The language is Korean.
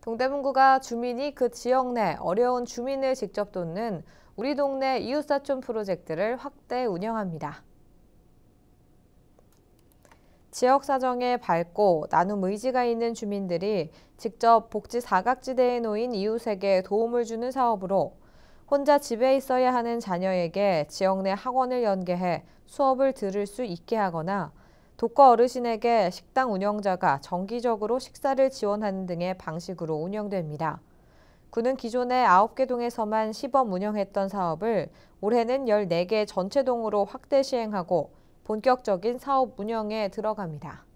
동대문구가 주민이 그 지역 내 어려운 주민을 직접 돕는 우리 동네 이웃사촌 프로젝트를 확대 운영합니다. 지역 사정에 밝고 나눔 의지가 있는 주민들이 직접 복지 사각지대에 놓인 이웃에게 도움을 주는 사업으로 혼자 집에 있어야 하는 자녀에게 지역 내 학원을 연계해 수업을 들을 수 있게 하거나 독거 어르신에게 식당 운영자가 정기적으로 식사를 지원하는 등의 방식으로 운영됩니다. 군은 기존에 9개 동에서만 시범 운영했던 사업을 올해는 14개 전체 동으로 확대 시행하고 본격적인 사업 운영에 들어갑니다.